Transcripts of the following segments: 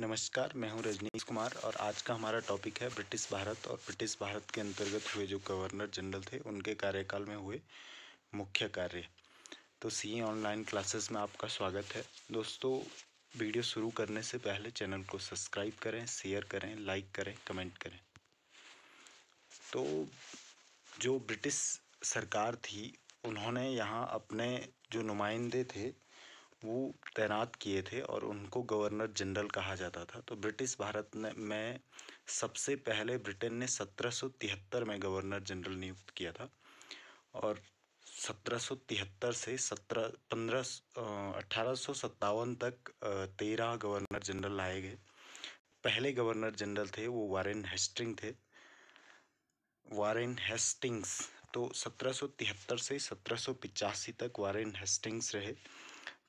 नमस्कार मैं हूं रजनीश कुमार और आज का हमारा टॉपिक है ब्रिटिश भारत और ब्रिटिश भारत के अंतर्गत हुए जो गवर्नर जनरल थे उनके कार्यकाल में हुए मुख्य कार्य तो सी ऑनलाइन क्लासेस में आपका स्वागत है दोस्तों वीडियो शुरू करने से पहले चैनल को सब्सक्राइब करें शेयर करें लाइक करें कमेंट करें तो जो ब्रिटिश सरकार थी उन्होंने यहाँ अपने जो नुमाइंदे थे वो तैनात किए थे और उनको गवर्नर जनरल कहा जाता था तो ब्रिटिश भारत ने में सबसे पहले ब्रिटेन ने 1773 में गवर्नर जनरल नियुक्त किया था और 1773 से सत्रह पंद्रह अठारह तक तेरह गवर्नर जनरल लाए गए पहले गवर्नर जनरल थे वो वारेन हेस्टिंग थे वारेन हेस्टिंग्स तो 1773 से सत्रह तक वारेन हेस्टिंग्स रहे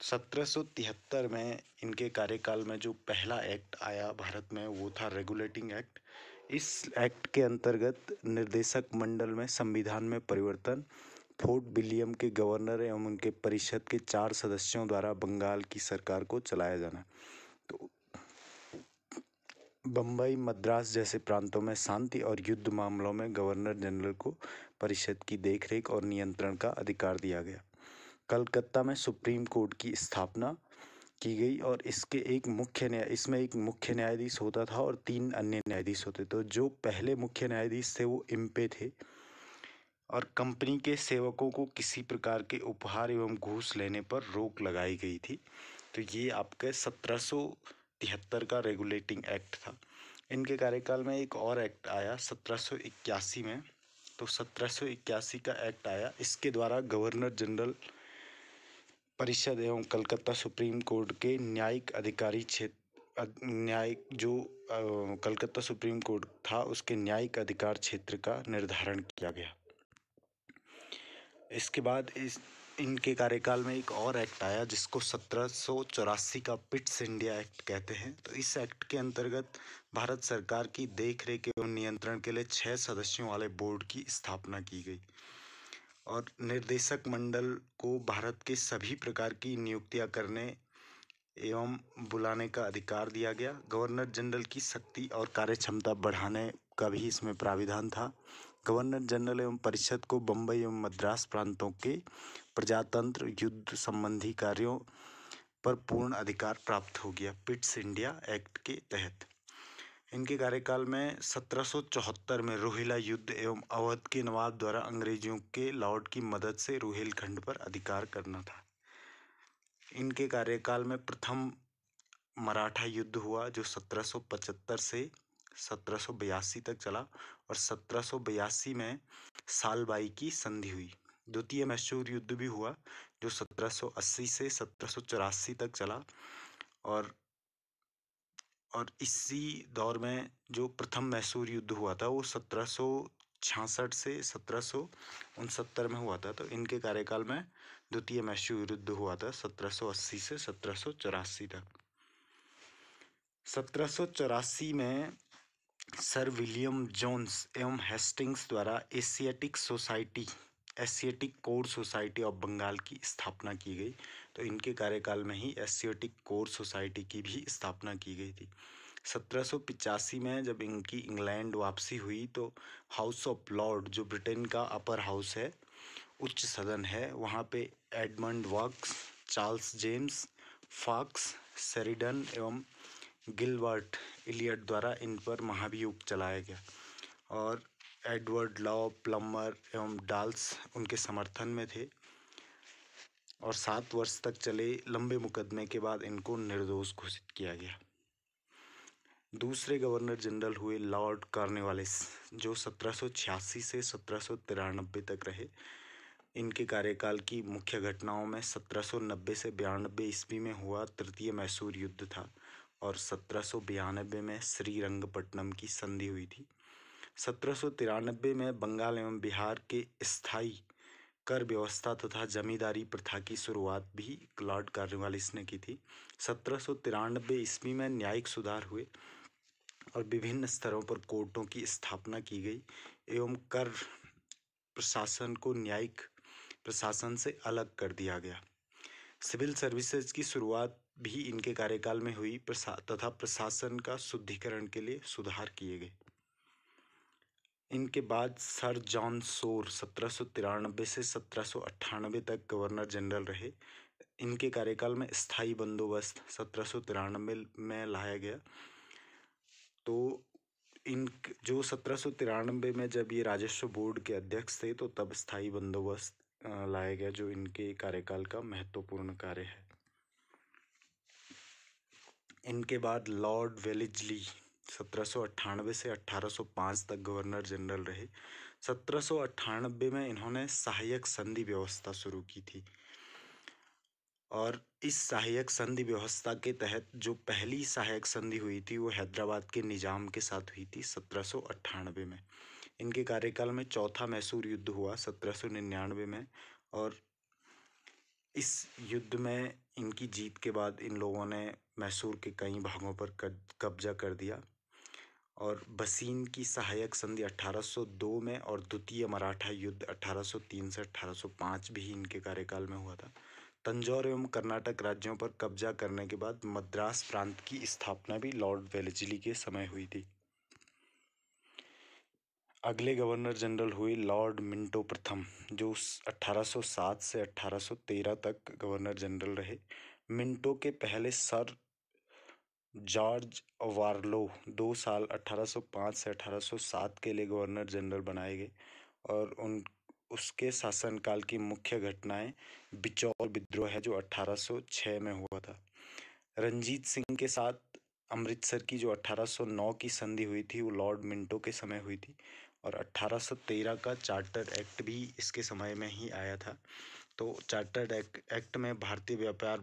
1773 में इनके कार्यकाल में जो पहला एक्ट आया भारत में वो था रेगुलेटिंग एक्ट इस एक्ट के अंतर्गत निर्देशक मंडल में संविधान में परिवर्तन फोर्ट विलियम के गवर्नर एवं उनके परिषद के चार सदस्यों द्वारा बंगाल की सरकार को चलाया जाना तो बम्बई मद्रास जैसे प्रांतों में शांति और युद्ध मामलों में गवर्नर जनरल को परिषद की देखरेख और नियंत्रण का अधिकार दिया गया कलकत्ता में सुप्रीम कोर्ट की स्थापना की गई और इसके एक मुख्य न्याय इसमें एक मुख्य न्यायाधीश होता था और तीन अन्य न्यायाधीश होते थे तो जो पहले मुख्य न्यायाधीश थे वो इम्पे थे और कंपनी के सेवकों को किसी प्रकार के उपहार एवं घूस लेने पर रोक लगाई गई थी तो ये आपके सत्रह तिहत्तर का रेगुलेटिंग एक्ट था इनके कार्यकाल में एक और एक्ट आया सत्रह इक्यासी में तो सत्रह इक्यासी का एक्ट आया इसके द्वारा गवर्नर जनरल परिषद एवं कलकत्ता सुप्रीम कोर्ट के न्यायिक अधिकारी क्षेत्र न्यायिक जो कलकत्ता सुप्रीम कोर्ट था उसके न्यायिक अधिकार क्षेत्र का निर्धारण किया गया इसके बाद इस इनके कार्यकाल में एक और एक्ट आया जिसको सत्रह का पिट्स इंडिया एक्ट कहते हैं तो इस एक्ट के अंतर्गत भारत सरकार की देखरेख एवं नियंत्रण के लिए छः सदस्यों वाले बोर्ड की स्थापना की गई और निर्देशक मंडल को भारत के सभी प्रकार की नियुक्तियां करने एवं बुलाने का अधिकार दिया गया गवर्नर जनरल की शक्ति और कार्य क्षमता बढ़ाने का भी इसमें प्राविधान था गवर्नर जनरल एवं परिषद को बम्बई एवं मद्रास प्रांतों के प्रजातंत्र युद्ध संबंधी कार्यों पर पूर्ण अधिकार प्राप्त हो गया पिट्स इंडिया एक्ट के तहत इनके कार्यकाल में 1774 में रोहिला युद्ध एवं अवध के नवाब द्वारा अंग्रेजों के लॉर्ड की मदद से रोहिलखंड पर अधिकार करना था इनके कार्यकाल में प्रथम मराठा युद्ध हुआ जो 1775 से सत्रह तक चला और सत्रह में सालबाई की संधि हुई द्वितीय मैसूर युद्ध भी हुआ जो 1780 से सत्रह तक चला और और इसी दौर में जो प्रथम मैसूर युद्ध हुआ था वो सत्रह सौ छियासठ से सत्रह सौ उनसत्तर में हुआ था तो इनके कार्यकाल में द्वितीय मैसूर युद्ध हुआ था सत्रह सौ अस्सी से सत्रह सौ चौरासी तक सत्रह सौ चौरासी में सर विलियम जोन्स एवं हेस्टिंग्स द्वारा एशियाटिक सोसाइटी एशियाटिक कोर सोसाइटी ऑफ बंगाल की स्थापना की गई तो इनके कार्यकाल में ही एसियोटिक कोर सोसाइटी की भी स्थापना की गई थी सत्रह में जब इनकी इंग्लैंड वापसी हुई तो हाउस ऑफ लॉर्ड जो ब्रिटेन का अपर हाउस है उच्च सदन है वहाँ पे एडमंड वॉक्स चार्ल्स जेम्स फॉक्स सेरिडन एवं गिलवर्ट इलियट द्वारा इन पर महाभियोग चलाया गया और एडवर्ड लॉ प्लम्बर एवं डाल्स उनके समर्थन में थे और सात वर्ष तक चले लंबे मुकदमे के बाद इनको निर्दोष घोषित किया गया दूसरे गवर्नर जनरल हुए लॉर्ड कार्निवालिस जो 1786 से सत्रह तक रहे इनके कार्यकाल की मुख्य घटनाओं में 1790 से बयानबे ईस्वी में हुआ तृतीय मैसूर युद्ध था और सत्रह में श्रीरंगपट्टनम की संधि हुई थी सत्रह में बंगाल एवं बिहार के स्थाई कर व्यवस्था तथा जमींदारी प्रथा की शुरुआत भी लॉर्ड कार्नवालिस ने की थी सत्रह सौ तिरानबे ईस्वी में न्यायिक सुधार हुए और विभिन्न स्तरों पर कोर्टों की स्थापना की गई एवं कर प्रशासन को न्यायिक प्रशासन से अलग कर दिया गया सिविल सर्विसेज की शुरुआत भी इनके कार्यकाल में हुई प्रसा तथा प्रशासन का शुद्धिकरण के लिए सुधार किए गए इनके बाद सर जॉन सोर सत्रह से सत्रह तक गवर्नर जनरल रहे इनके कार्यकाल में स्थायी बंदोबस्त सत्रह में लाया गया तो इन जो सत्रह में जब ये राजस्व बोर्ड के अध्यक्ष थे तो तब स्थायी बंदोबस्त लाया गया जो इनके कार्यकाल का महत्वपूर्ण कार्य है इनके बाद लॉर्ड वेलिजली सत्रह से 1805 तक गवर्नर जनरल रहे सत्रह में इन्होंने सहायक संधि व्यवस्था शुरू की थी और इस सहायक संधि व्यवस्था के तहत जो पहली सहायक संधि हुई थी वो हैदराबाद के निज़ाम के साथ हुई थी सत्रह में इनके कार्यकाल में चौथा मैसूर युद्ध हुआ सत्रह में और इस युद्ध में इनकी जीत के बाद इन लोगों ने मैसूर के कई भागों पर कब्जा कर दिया और बसीन की सहायक संधि 1802 में और द्वितीय मराठा युद्ध 1803 से 1805 भी इनके कार्यकाल में हुआ था तंजौर एवं कर्नाटक राज्यों पर कब्जा करने के बाद मद्रास प्रांत की स्थापना भी लॉर्ड वेलजली के समय हुई थी अगले गवर्नर जनरल हुए लॉर्ड मिंटो प्रथम जो 1807 से 1813 तक गवर्नर जनरल रहे मिंटो के पहले सर जॉर्ज वार्लो दो साल अठारह सौ पाँच से अठारह सौ सात के लिए गवर्नर जनरल बनाए गए और उन उसके शासनकाल की मुख्य घटनाएं बिचौर विद्रोह है जो 1806 में हुआ था रंजीत सिंह के साथ अमृतसर की जो 1809 की संधि हुई थी वो लॉर्ड मिंटो के समय हुई थी और 1813 का चार्टर एक्ट भी इसके समय में ही आया था तो चार्टर्ड एक्ट में भारतीय व्यापार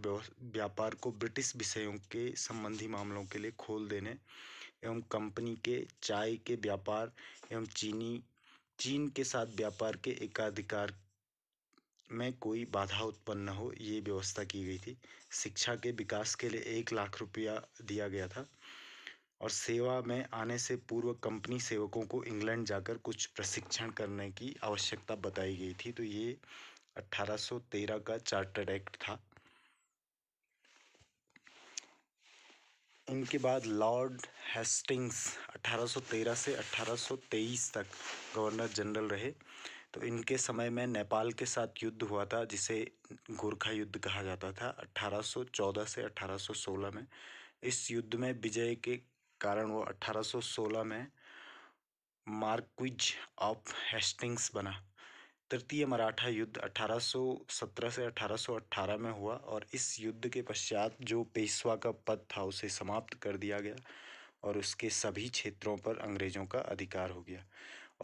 व्यापार को ब्रिटिश विषयों के संबंधी मामलों के लिए खोल देने एवं कंपनी के चाय के व्यापार एवं चीनी चीन के साथ व्यापार के एकाधिकार में कोई बाधा उत्पन्न न हो ये व्यवस्था की गई थी शिक्षा के विकास के लिए एक लाख रुपया दिया गया था और सेवा में आने से पूर्व कंपनी सेवकों को इंग्लैंड जाकर कुछ प्रशिक्षण करने की आवश्यकता बताई गई थी तो ये 1813 का चार्टर एक्ट था इनके बाद लॉर्ड हेस्टिंग्स 1813 से 1823 तक गवर्नर जनरल रहे तो इनके समय में नेपाल के साथ युद्ध हुआ था जिसे गोरखा युद्ध कहा जाता था 1814 से 1816 में इस युद्ध में विजय के कारण वो 1816 में मार्क्विज ऑफ हेस्टिंग्स बना तृतीय मराठा युद्ध 1817 से 1818 में हुआ और इस युद्ध के पश्चात जो पेशवा का पद था उसे समाप्त कर दिया गया और उसके सभी क्षेत्रों पर अंग्रेज़ों का अधिकार हो गया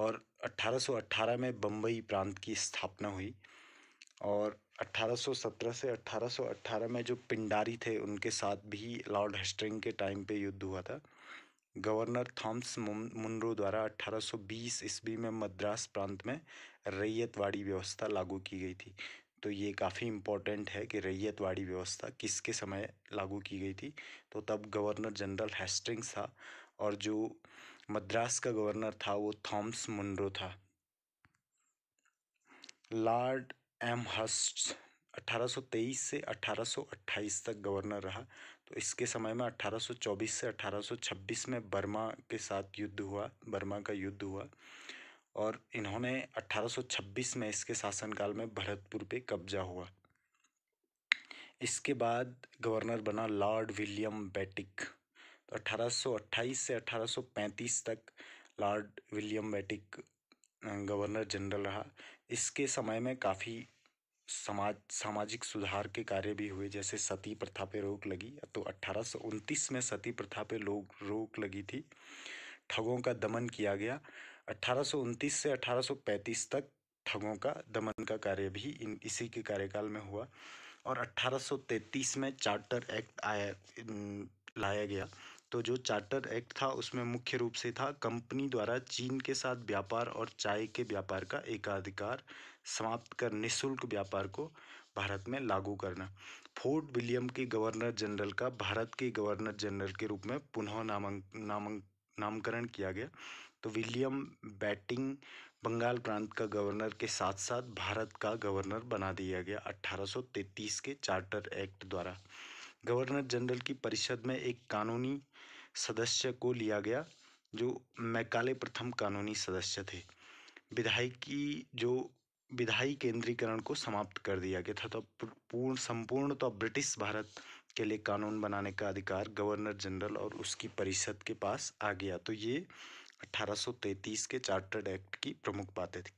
और 1818 में बम्बई प्रांत की स्थापना हुई और 1817 से 1818 में जो पिंडारी थे उनके साथ भी लॉर्ड हेस्टरिंग के टाइम पे युद्ध हुआ था गवर्नर थॉम्स मुनरो द्वारा 1820 ईस्वी में मद्रास प्रांत में रैयतवाड़ी व्यवस्था लागू की गई थी तो ये काफ़ी इम्पोर्टेंट है कि रैयतवाड़ी व्यवस्था किसके समय लागू की गई थी तो तब गवर्नर जनरल हेस्टिंग्स था और जो मद्रास का गवर्नर था वो थॉम्स मुनरो था लॉर्ड एम हस्ट 1823 से 1828 तक गवर्नर रहा तो इसके समय में 1824 से 1826 में बर्मा के साथ युद्ध हुआ बर्मा का युद्ध हुआ और इन्होंने 1826 में इसके शासनकाल में भरतपुर पे कब्जा हुआ इसके बाद गवर्नर बना लॉर्ड विलियम बैटिक तो 1828 से 1835 तक Lord William Bentinck governor general रहा इसके समय में काफ़ी समाज सामाजिक सुधार के कार्य भी हुए जैसे सती प्रथा पे रोक लगी तो अट्ठारह में सती प्रथा पे लोग रोक लगी थी ठगों का दमन किया गया उनतीस से 1835 तक ठगों का दमन का कार्य भी इन इसी के कार्यकाल में हुआ और 1833 में चार्टर एक्ट आया लाया गया तो जो चार्टर एक्ट था उसमें मुख्य रूप से था कंपनी द्वारा चीन के साथ व्यापार और चाय के व्यापार का एकाधिकार समाप्त कर निःशुल्क व्यापार को भारत में लागू करना फोर्ट विलियम के गवर्नर जनरल का भारत के गवर्नर जनरल के रूप में पुनः नामांक नामांक नामकरण किया गया तो विलियम बैटिंग बंगाल प्रांत का गवर्नर के साथ साथ भारत का गवर्नर बना दिया गया 1833 के चार्टर एक्ट द्वारा गवर्नर जनरल की परिषद में एक कानूनी सदस्य को लिया गया जो मैकाले प्रथम कानूनी सदस्य थे विधायी की जो विधायी केंद्रीकरण को समाप्त कर दिया गया था तो पूर्ण संपूर्ण तो ब्रिटिश भारत के लिए कानून बनाने का अधिकार गवर्नर जनरल और उसकी परिषद के पास आ गया तो ये 1833 के चार्टर्ड एक्ट की प्रमुख बातें थी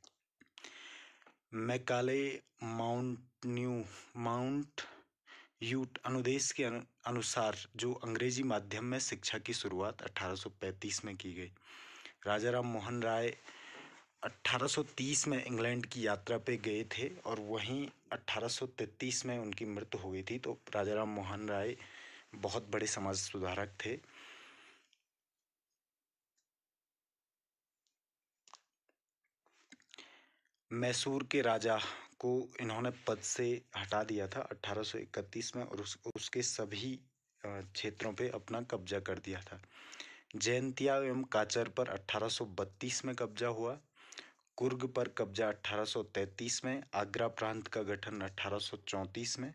मैकाले माउंट न्यू माउंट यू अनुदेश के अनुसार जो अंग्रेजी माध्यम में शिक्षा की शुरुआत 1835 में की गई राजा राम मोहन राय 1830 में इंग्लैंड की यात्रा पे गए थे और वहीं 1833 में उनकी मृत्यु हो गई थी तो राजा राम मोहन राय बहुत बड़े समाज सुधारक थे मैसूर के राजा को इन्होंने पद से हटा दिया था 1831 में और उस, उसके सभी क्षेत्रों पे अपना कब्जा कर दिया था जयंतिया एवं काचर पर 1832 में कब्जा हुआ कुर्ग पर कब्जा 1833 में आगरा प्रांत का गठन 1834 में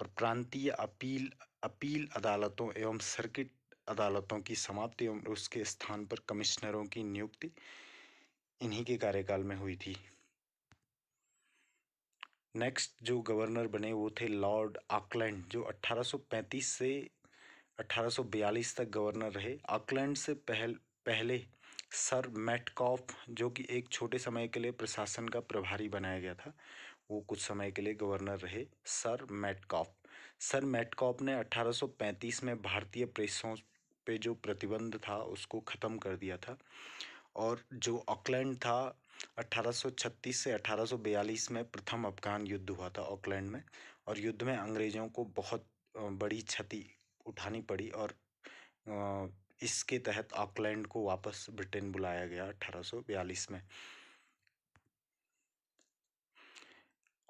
और प्रांतीय अपील अपील अदालतों एवं सर्किट अदालतों की समाप्ति एवं उसके स्थान पर कमिश्नरों की नियुक्ति इन्हीं के कार्यकाल में हुई थी नेक्स्ट जो गवर्नर बने वो थे लॉर्ड ऑकलैंड जो 1835 से 1842 तक गवर्नर रहे आकलैंड से पहल पहले सर मैटकॉफ जो कि एक छोटे समय के लिए प्रशासन का प्रभारी बनाया गया था वो कुछ समय के लिए गवर्नर रहे सर मैटकॉफ सर मैटकॉफ ने 1835 में भारतीय प्रेसों पे जो प्रतिबंध था उसको ख़त्म कर दिया था और जो ऑकलैंड था 1836 से 1842 में प्रथम अफगान युद्ध हुआ था ऑकलैंड में और युद्ध में अंग्रेज़ों को बहुत बड़ी क्षति उठानी पड़ी और इसके तहत ऑकलैंड को वापस ब्रिटेन बुलाया गया 1842 में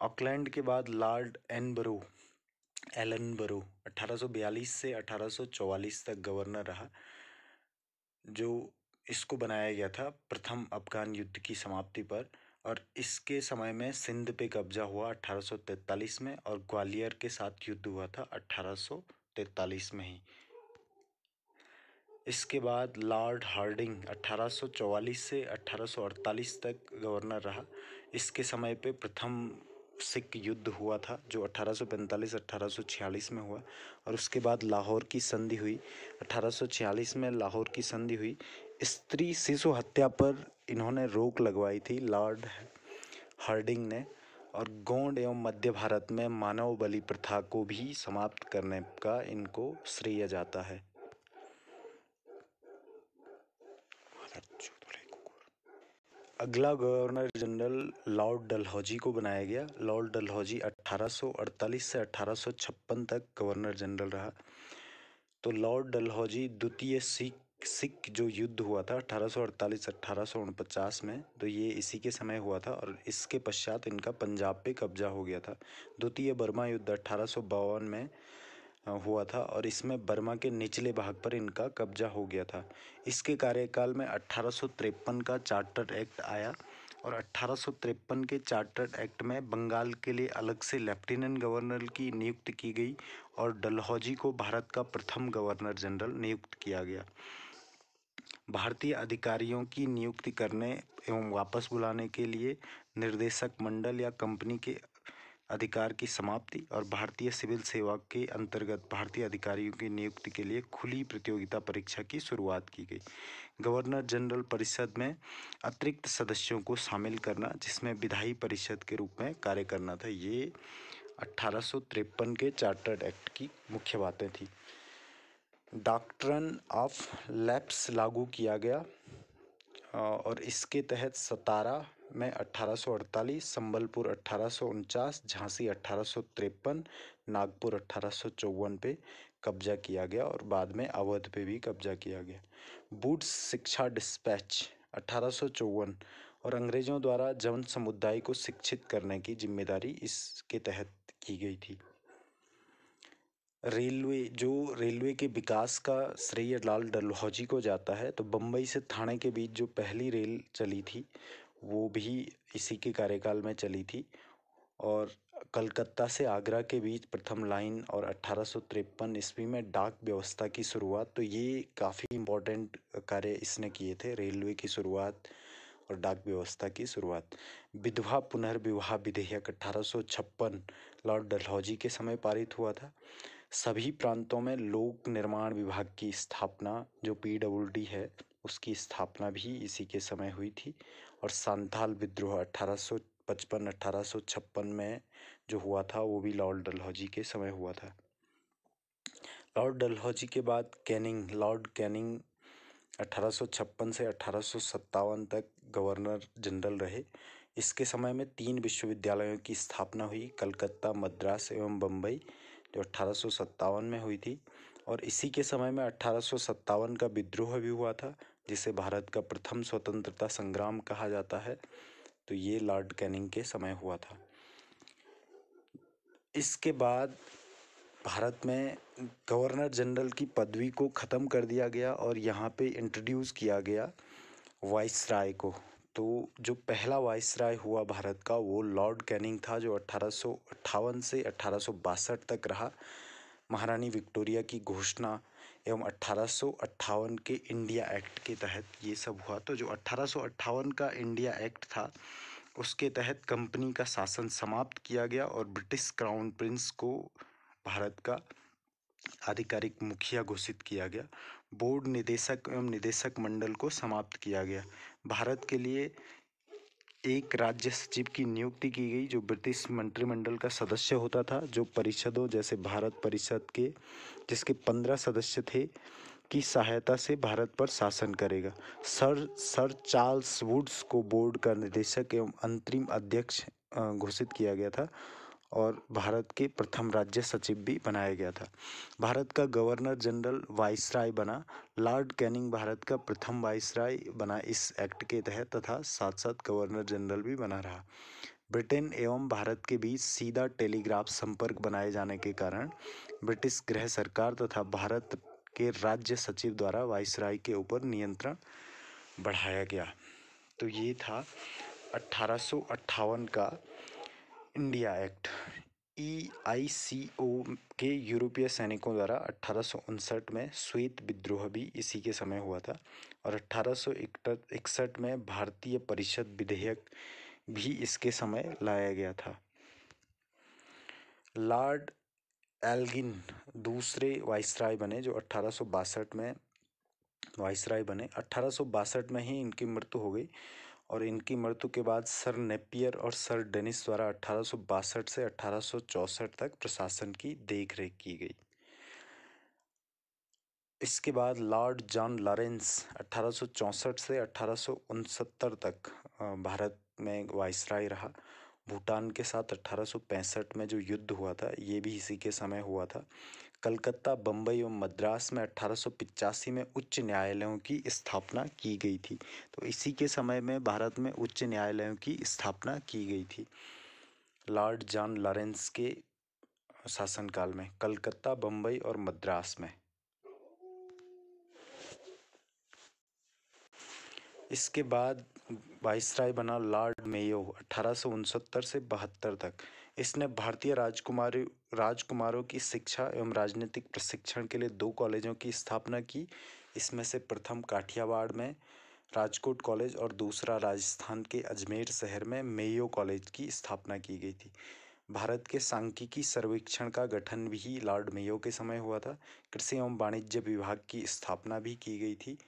ऑकलैंड के बाद लॉर्ड एन बरो एलन बरो 1842 से 1844 तक गवर्नर रहा जो इसको बनाया गया था प्रथम अफ़गान युद्ध की समाप्ति पर और इसके समय में सिंध पे कब्जा हुआ 1843 में और ग्वालियर के साथ युद्ध हुआ था 1843 में ही इसके बाद लॉर्ड हार्डिंग 1844 से 1848 तक गवर्नर रहा इसके समय पे प्रथम सिख युद्ध हुआ था जो 1845-1846 में हुआ और उसके बाद लाहौर की संधि हुई 1846 में लाहौर की संधि हुई स्त्री शिशु हत्या पर इन्होंने रोक लगवाई थी लॉर्ड हार्डिंग ने और गोंड एवं मध्य भारत में मानव बलि प्रथा को भी समाप्त करने का इनको श्रेय जाता है अगला गवर्नर जनरल लॉर्ड डलहौजी को बनाया गया लॉर्ड डलहौजी 1848 से 1856 तक गवर्नर जनरल रहा तो लॉर्ड डलहौजी द्वितीय सिख सिख जो युद्ध हुआ था 1848 1849 में तो ये इसी के समय हुआ था और इसके पश्चात इनका पंजाब पे कब्जा हो गया था द्वितीय बर्मा युद्ध बावन में हुआ था और इसमें बर्मा के निचले भाग पर इनका कब्जा हो गया था इसके कार्यकाल में अठारह का चार्टर एक्ट आया और अठारह के चार्टर्ड एक्ट में बंगाल के लिए अलग से लेफ्टिनेंट गवर्नर की नियुक्ति की गई और डलहौजी को भारत का प्रथम गवर्नर जनरल नियुक्त किया गया भारतीय अधिकारियों की नियुक्ति करने एवं वापस बुलाने के लिए निर्देशक मंडल या कंपनी के अधिकार की समाप्ति और भारतीय सिविल सेवा के अंतर्गत भारतीय अधिकारियों की नियुक्ति के लिए खुली प्रतियोगिता परीक्षा की शुरुआत की गई गवर्नर जनरल परिषद में अतिरिक्त सदस्यों को शामिल करना जिसमें विधायी परिषद के रूप में कार्य करना था ये अट्ठारह के चार्टर्ड एक्ट की मुख्य बातें थी डॉक्ट्रन ऑफ लैप्स लागू किया गया और इसके तहत सतारा में 1848 संबलपुर अट्ठारह झांसी अट्ठारह नागपुर अट्ठारह पे कब्जा किया गया और बाद में अवध पे भी कब्जा किया गया बूट्स शिक्षा डिस्पैच अट्ठारह और अंग्रेज़ों द्वारा जन समुदाय को शिक्षित करने की जिम्मेदारी इसके तहत की गई थी रेलवे जो रेलवे के विकास का श्रेय लाल डलहौजी को जाता है तो बम्बई से थाने के बीच जो पहली रेल चली थी वो भी इसी के कार्यकाल में चली थी और कलकत्ता से आगरा के बीच प्रथम लाइन और अट्ठारह ईस्वी में डाक व्यवस्था की शुरुआत तो ये काफ़ी इम्पोर्टेंट कार्य इसने किए थे रेलवे की शुरुआत और डाक व्यवस्था की शुरुआत विधवा पुनर्विवाह विधेयक अट्ठारह लॉर्ड डलहौजी के समय पारित हुआ था सभी प्रांतों में लोक निर्माण विभाग की स्थापना जो पी डबल डी है उसकी स्थापना भी इसी के समय हुई थी और सांथाल विद्रोह अठारह सौ पचपन अठारह सौ छप्पन में जो हुआ था वो भी लॉर्ड डलहौजी के समय हुआ था लॉर्ड डलहौजी के बाद कैनिंग लॉर्ड कैनिंग 1856 से अठारह तक गवर्नर जनरल रहे इसके समय में तीन विश्वविद्यालयों की स्थापना हुई कलकत्ता मद्रास एवं बम्बई जो अट्ठारह में हुई थी और इसी के समय में अट्ठारह का विद्रोह भी हुआ था जिसे भारत का प्रथम स्वतंत्रता संग्राम कहा जाता है तो ये लॉर्ड कैनिंग के समय हुआ था इसके बाद भारत में गवर्नर जनरल की पदवी को ख़त्म कर दिया गया और यहाँ पे इंट्रोड्यूस किया गया वाइस राय को तो जो पहला वाइस राय हुआ भारत का वो लॉर्ड कैनिंग था जो अठारह से अठारह तक रहा महारानी विक्टोरिया की घोषणा एवं अठारह के इंडिया एक्ट के तहत ये सब हुआ तो जो अठारह का इंडिया एक्ट था उसके तहत कंपनी का शासन समाप्त किया गया और ब्रिटिश क्राउन प्रिंस को भारत का आधिकारिक मुखिया घोषित किया गया बोर्ड निदेशक एवं निदेशक मंडल को समाप्त किया गया भारत के लिए एक राज्य सचिव की नियुक्ति की गई जो ब्रिटिश मंत्रिमंडल का सदस्य होता था जो परिषदों जैसे भारत परिषद के जिसके पंद्रह सदस्य थे की सहायता से भारत पर शासन करेगा सर सर चार्ल्स वुड्स को बोर्ड का निदेशक एवं अंतरिम अध्यक्ष घोषित किया गया था और भारत के प्रथम राज्य सचिव भी बनाया गया था भारत का गवर्नर जनरल वाइसराय बना लॉर्ड कैनिंग भारत का प्रथम वाइसराय बना इस एक्ट के तहत तथा साथ साथ गवर्नर जनरल भी बना रहा ब्रिटेन एवं भारत के बीच सीधा टेलीग्राफ संपर्क बनाए जाने के कारण ब्रिटिश गृह सरकार तथा भारत के राज्य सचिव द्वारा वाइसराय के ऊपर नियंत्रण बढ़ाया गया तो ये था अट्ठारह का इंडिया एक्ट ई आई सी ओ के यूरोपीय सैनिकों द्वारा अट्ठारह में श्वेत विद्रोह भी इसी के समय हुआ था और अट्ठारह इकसठ में भारतीय परिषद विधेयक भी इसके समय लाया गया था लॉर्ड एल्गिन दूसरे वाइसराय बने जो अट्ठारह में वाइसराय बने अट्ठारह में ही इनकी मृत्यु हो गई और इनकी मृत्यु के बाद सर नेपियर और सर डेनिस द्वारा अठारह से अठारह तक प्रशासन की देखरेख की गई इसके बाद लॉर्ड जॉन लॉरेंस 1864 से अठारह तक भारत में वायसराय रहा भूटान के साथ अठारह में जो युद्ध हुआ था ये भी इसी के समय हुआ था कलकत्ता बम्बई और मद्रास में अठारह में उच्च न्यायालयों की स्थापना की गई थी तो इसी के समय में भारत में उच्च न्यायालयों की स्थापना की गई थी लॉर्ड जॉन लॉरेंस के शासनकाल में कलकत्ता बम्बई और मद्रास में इसके बाद वाइसराय बना लॉर्ड मेयो अठारह से बहत्तर तक इसने भारतीय राजकुमारी राजकुमारों की शिक्षा एवं राजनीतिक प्रशिक्षण के लिए दो कॉलेजों की स्थापना की इसमें से प्रथम काठियावाड़ में राजकोट कॉलेज और दूसरा राजस्थान के अजमेर शहर में मेयो कॉलेज की स्थापना की गई थी भारत के सांख्यिकी सर्वेक्षण का गठन भी लॉर्ड मेयो के समय हुआ था कृषि एवं वाणिज्य विभाग की स्थापना भी की गई थी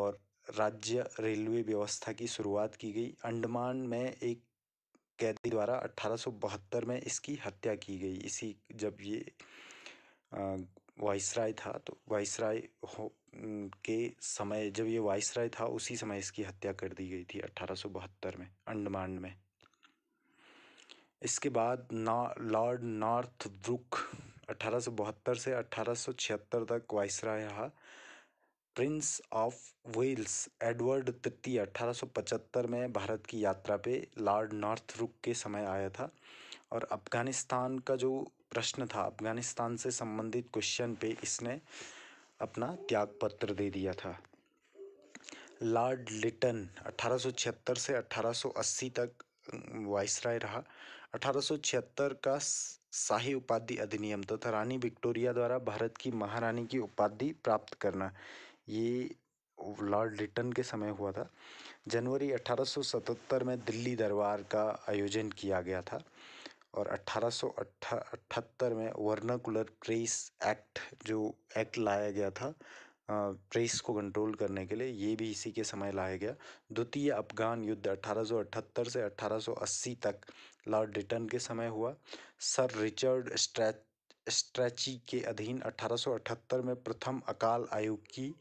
और राज्य रेलवे व्यवस्था की शुरुआत की गई अंडमान में एक कैदी द्वारा अठारह में इसकी हत्या की गई इसी जब ये वाइसराय था तो वाइसराय हो के समय जब ये वाइसराय था उसी समय इसकी हत्या कर दी गई थी अठारह में अंडमान में इसके बाद ना लॉर्ड नॉर्थ ब्रुक अठारह से अठारह तक वाइसराय रहा प्रिंस ऑफ वेल्स एडवर्ड तृतीय 1875 में भारत की यात्रा पे लॉर्ड नॉर्थ रुक के समय आया था और अफ़गानिस्तान का जो प्रश्न था अफ़गानिस्तान से संबंधित क्वेश्चन पे इसने अपना त्याग पत्र दे दिया था लॉर्ड लिटन 1876 से 1880 तक वाइसराय रहा 1876 का शाही उपाधि अधिनियम तथा तो रानी विक्टोरिया द्वारा भारत की महारानी की उपाधि प्राप्त करना ये लॉर्ड लिटन के समय हुआ था जनवरी 1877 में दिल्ली दरबार का आयोजन किया गया था और 1878 में वर्नाकुलर प्रेस एक्ट जो एक्ट लाया गया था प्रेस को कंट्रोल करने के लिए ये भी इसी के समय लाया गया द्वितीय अफगान युद्ध 1878 से 1880 तक लॉर्ड रिटन के समय हुआ सर रिचर्ड स्ट्रैच स्ट्रैची के अधीन अठारह में प्रथम अकाल आयोग की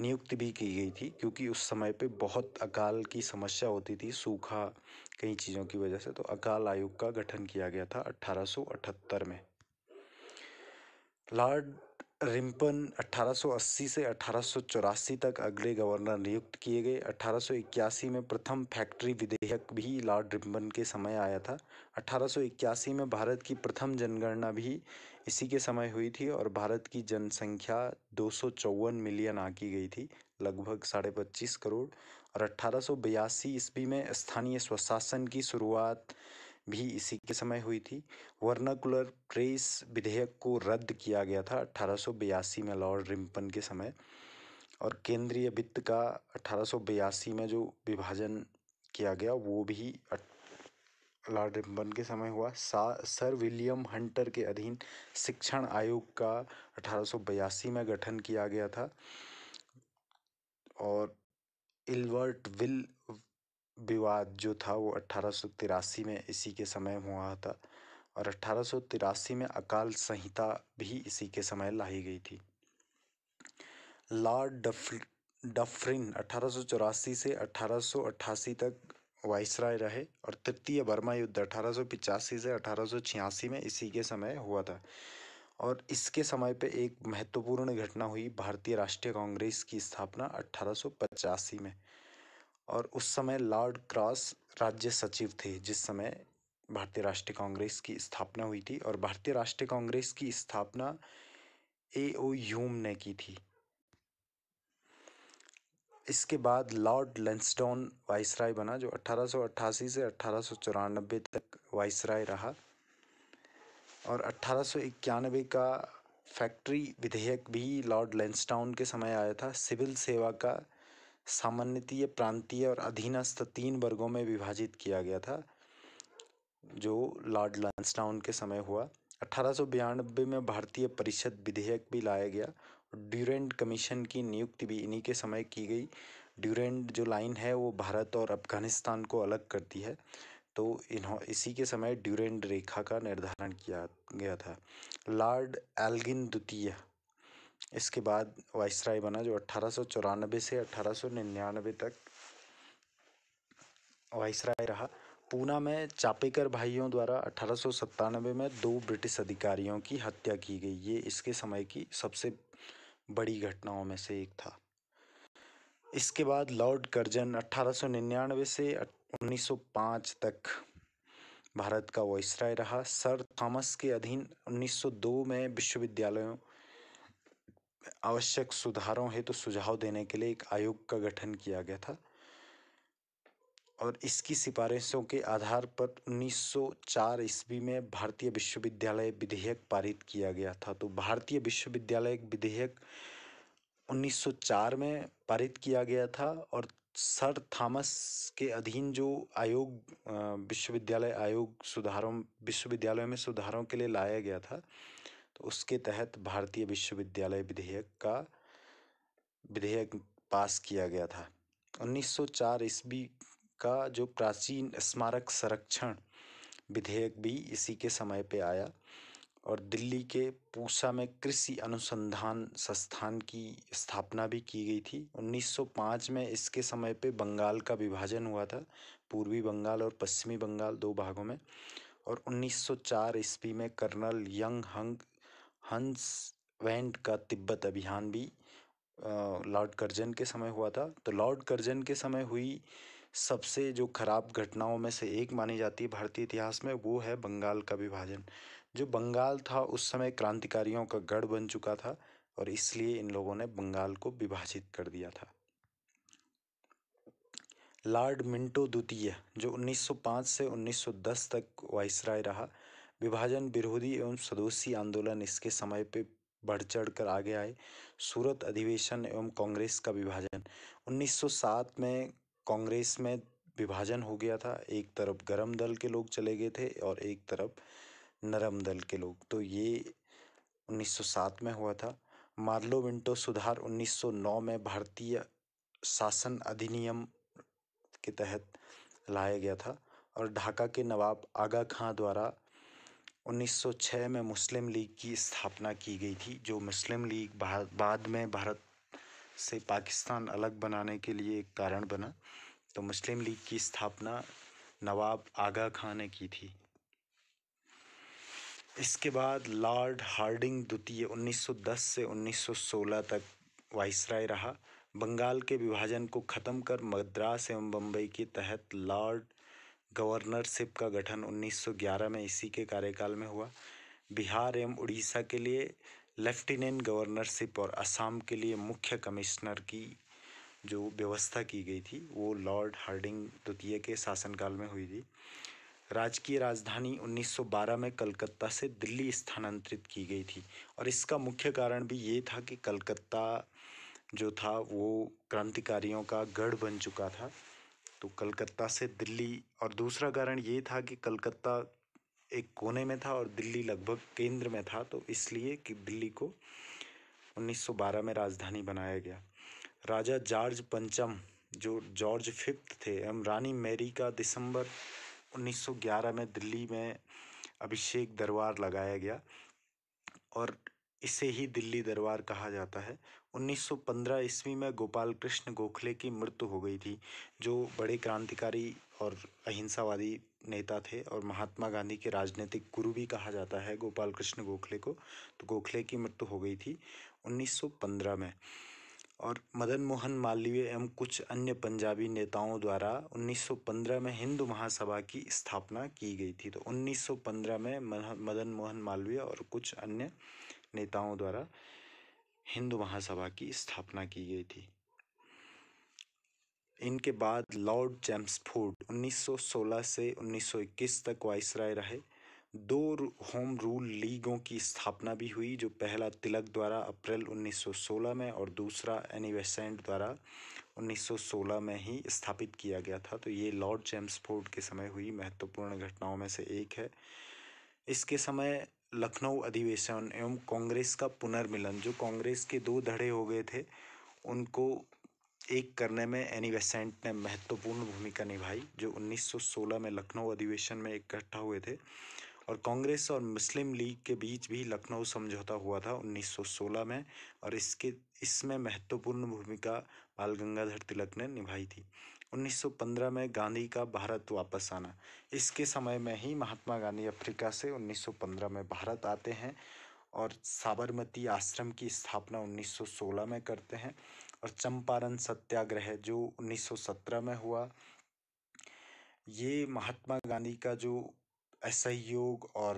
नियुक्ति भी की गई थी क्योंकि उस समय पे बहुत अकाल की समस्या होती थी सूखा कई चीज़ों की वजह से तो अकाल आयोग का गठन किया गया था 1878 में लॉर्ड रिम्पन 1880 से अठारह तक अगले गवर्नर नियुक्त किए गए 1881 में प्रथम फैक्ट्री विधेयक भी लॉर्ड रिम्पन के समय आया था 1881 में भारत की प्रथम जनगणना भी इसी के समय हुई थी और भारत की जनसंख्या दो मिलियन आकी गई थी लगभग साढ़े पच्चीस करोड़ और अट्ठारह सौ बयासी ईस्वी में स्थानीय स्वशासन की शुरुआत भी इसी के समय हुई थी वर्नाकुलर प्रेस विधेयक को रद्द किया गया था अट्ठारह में लॉर्ड रिम्पन के समय और केंद्रीय वित्त का अट्ठारह में जो विभाजन किया गया वो भी लॉर्ड रिपन के समय हुआ सर विलियम हंटर के अधीन शिक्षण आयोग का 1882 में गठन किया गया था और इल्वर्ट विल विवाद जो था वो अट्ठारह में इसी के समय हुआ था और अट्ठारह में अकाल संहिता भी इसी के समय लाई गई थी लॉर्ड डफ डफरिन अठारह से अठारह तक वाइसराय रहे और तृतीय बर्मा युद्ध अठारह से अठारह में इसी के समय हुआ था और इसके समय पे एक महत्वपूर्ण घटना हुई भारतीय राष्ट्रीय कांग्रेस की स्थापना अठारह में और उस समय लॉर्ड क्रॉस राज्य सचिव थे जिस समय भारतीय राष्ट्रीय कांग्रेस की स्थापना हुई थी और भारतीय राष्ट्रीय कांग्रेस की स्थापना ए ओ ह्यूम ने की थी इसके बाद लॉर्ड लेंसडोन वाइसराय बना जो 1888 से अट्ठारह तक वाइसराय रहा और अट्ठारह का फैक्ट्री विधेयक भी लॉर्ड लेंसडाउन के समय आया था सिविल सेवा का सामान्यतीय प्रांतीय और अधीनस्थ तीन वर्गों में विभाजित किया गया था जो लॉर्ड लेंसडाउन के समय हुआ अट्ठारह में भारतीय परिषद विधेयक भी लाया गया ड्यूरेंट कमीशन की नियुक्ति भी इन्हीं के समय की गई ड्यूरेंट जो लाइन है वो भारत और अफगानिस्तान को अलग करती है तो इन्हों इसी के समय ड्यूरेंट रेखा का निर्धारण किया गया था लॉर्ड एल्गिन द्वितीय इसके बाद वाइसराय बना जो अट्ठारह से अट्ठारह तक वाइसराय रहा पूना में चापेकर भाइयों द्वारा अठारह में दो ब्रिटिश अधिकारियों की हत्या की गई ये इसके समय की सबसे बड़ी घटनाओं में से एक था इसके बाद लॉर्ड कर्जन 1899 से 1905 तक भारत का वॉइसराय रहा सर थॉमस के अधीन 1902 में विश्वविद्यालयों आवश्यक सुधारों हेतु तो सुझाव देने के लिए एक आयोग का गठन किया गया था और इसकी सिफारिशों के आधार पर 1904 ईस्वी में भारतीय विश्वविद्यालय विधेयक पारित किया गया था तो भारतीय विश्वविद्यालय विधेयक 1904 में पारित किया गया था और सर थॉमस के अधीन जो आयोग विश्वविद्यालय आयोग सुधारों विश्वविद्यालयों में सुधारों के लिए लाया गया था तो उसके तहत भारतीय विश्वविद्यालय विधेयक का विधेयक पास किया गया था 1904 ईस्वी का जो प्राचीन स्मारक संरक्षण विधेयक भी इसी के समय पे आया और दिल्ली के पूसा में कृषि अनुसंधान संस्थान की स्थापना भी की गई थी 1905 में इसके समय पे बंगाल का विभाजन हुआ था पूर्वी बंगाल और पश्चिमी बंगाल दो भागों में और 1904 ईस्वी में कर्नल यंग हंग हंस वेंट का तिब्बत अभियान भी लॉर्ड कर्जन के समय हुआ था तो लॉर्ड कर्जन के समय हुई सबसे जो खराब घटनाओं में से एक मानी जाती है भारतीय इतिहास में वो है बंगाल का विभाजन जो बंगाल था उस समय क्रांतिकारियों का गढ़ बन चुका था और इसलिए इन लोगों ने बंगाल को विभाजित कर दिया था लॉर्ड मिंटो द्वितीय जो 1905 से 1910 तक वाइसराय रहा विभाजन विरोधी एवं सदोसी आंदोलन इसके समय पे बढ़ चढ़ कर आगे आए सूरत अधिवेशन एवं कांग्रेस का विभाजन 1907 में कांग्रेस में विभाजन हो गया था एक तरफ गर्म दल के लोग चले गए थे और एक तरफ नरम दल के लोग तो ये 1907 में हुआ था मार्लो विंटो सुधार 1909 में भारतीय शासन अधिनियम के तहत लाया गया था और ढाका के नवाब आगा खां द्वारा 1906 में मुस्लिम लीग की स्थापना की गई थी जो मुस्लिम लीग बाद में भारत से पाकिस्तान अलग बनाने के लिए एक कारण बना तो मुस्लिम लीग की स्थापना नवाब आगा खान ने की थी इसके बाद लॉर्ड हार्डिंग द्वितीय 1910 से 1916 तक वाइसराय रहा बंगाल के विभाजन को ख़त्म कर मद्रास एवं बम्बई के तहत लॉर्ड गवर्नरशिप का गठन 1911 में इसी के कार्यकाल में हुआ बिहार एवं उड़ीसा के लिए लेफ्टिनेंट गवर्नरशिप और असम के लिए मुख्य कमिश्नर की जो व्यवस्था की गई थी वो लॉर्ड हार्डिंग द्वितीय के शासनकाल में हुई थी राजकीय राजधानी 1912 में कलकत्ता से दिल्ली स्थानांतरित की गई थी और इसका मुख्य कारण भी ये था कि कलकत्ता जो था वो क्रांतिकारियों का गढ़ बन चुका था तो कलकत्ता से दिल्ली और दूसरा कारण ये था कि कलकत्ता एक कोने में था और दिल्ली लगभग केंद्र में था तो इसलिए कि दिल्ली को 1912 में राजधानी बनाया गया राजा जॉर्ज पंचम जो जॉर्ज फिफ्थ थे एवं रानी मैरी का दिसंबर 1911 में दिल्ली में अभिषेक दरबार लगाया गया और इसे ही दिल्ली दरबार कहा जाता है 1915 ईस्वी में गोपाल कृष्ण गोखले की मृत्यु हो गई थी जो बड़े क्रांतिकारी और अहिंसावादी नेता थे और महात्मा गांधी के राजनीतिक गुरु भी कहा जाता है गोपाल कृष्ण गोखले को तो गोखले की मृत्यु हो गई थी 1915 में और मदन मोहन मालवीय एवं कुछ अन्य पंजाबी नेताओं द्वारा 1915 में हिंदू महासभा की स्थापना की गई थी तो 1915 में मदन मोहन मालवीय और कुछ अन्य नेताओं द्वारा हिंदू महासभा की स्थापना की गई थी इनके बाद लॉर्ड जेम्सफोर्ड 1916 से 1921 तक वाइसराय रहे दो होम रूल लीगों की स्थापना भी हुई जो पहला तिलक द्वारा अप्रैल 1916 में और दूसरा एनिवेसेंट द्वारा 1916 में ही स्थापित किया गया था तो ये लॉर्ड जेम्सफोर्ड के समय हुई महत्वपूर्ण घटनाओं में से एक है इसके समय लखनऊ अधिवेशन एवं कांग्रेस का पुनर्मिलन जो कांग्रेस के दो धड़े हो गए थे उनको एक करने में एनी वेसेंट ने महत्वपूर्ण भूमिका निभाई जो 1916 में लखनऊ अधिवेशन में इकट्ठा हुए थे और कांग्रेस और मुस्लिम लीग के बीच भी लखनऊ समझौता हुआ था 1916 में और इसके इसमें महत्वपूर्ण भूमिका बाल गंगाधर तिलक ने निभाई थी 1915 में गांधी का भारत वापस आना इसके समय में ही महात्मा गांधी अफ्रीका से 1915 में भारत आते हैं और साबरमती आश्रम की स्थापना 1916 में करते हैं और चंपारण सत्याग्रह जो 1917 में हुआ ये महात्मा गांधी का जो असहयोग और